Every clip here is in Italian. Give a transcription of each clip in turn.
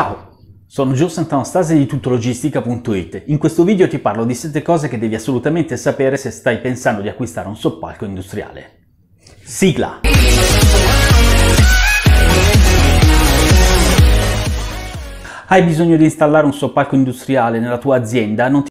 Ciao, sono Gio Sant'Anastasia di tuttologistica.it. In questo video ti parlo di 7 cose che devi assolutamente sapere se stai pensando di acquistare un soppalco industriale. Sigla! Hai bisogno di installare un soppalco industriale nella tua azienda? Non ti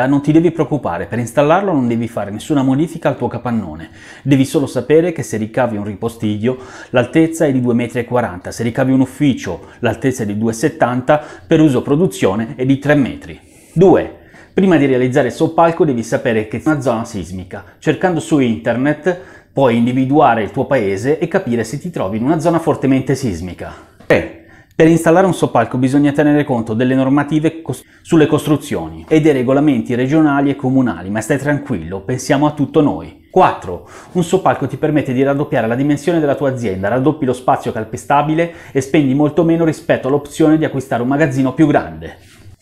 Ah, non ti devi preoccupare, per installarlo non devi fare nessuna modifica al tuo capannone. Devi solo sapere che se ricavi un ripostiglio l'altezza è di 2,40 m, se ricavi un ufficio l'altezza è di 2,70 m, per uso produzione è di 3 m. 2. Prima di realizzare il soppalco devi sapere che è una zona sismica. Cercando su internet puoi individuare il tuo paese e capire se ti trovi in una zona fortemente sismica. Per installare un soppalco bisogna tenere conto delle normative cos sulle costruzioni e dei regolamenti regionali e comunali, ma stai tranquillo, pensiamo a tutto noi. 4. Un soppalco ti permette di raddoppiare la dimensione della tua azienda, raddoppi lo spazio calpestabile e spendi molto meno rispetto all'opzione di acquistare un magazzino più grande.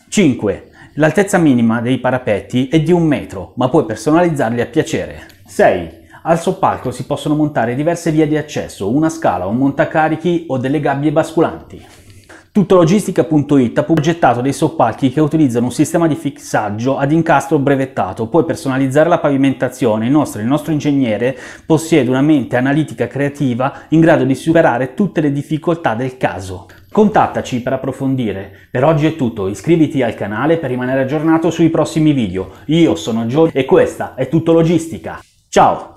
5. L'altezza minima dei parapetti è di un metro, ma puoi personalizzarli a piacere. 6. Al soppalco si possono montare diverse vie di accesso, una scala, un montacarichi o delle gabbie basculanti. Tuttologistica.it ha progettato dei soppalchi che utilizzano un sistema di fissaggio ad incastro brevettato, puoi personalizzare la pavimentazione, inoltre il nostro ingegnere possiede una mente analitica creativa in grado di superare tutte le difficoltà del caso. Contattaci per approfondire. Per oggi è tutto, iscriviti al canale per rimanere aggiornato sui prossimi video. Io sono Joe e questa è Tuttologistica. Ciao!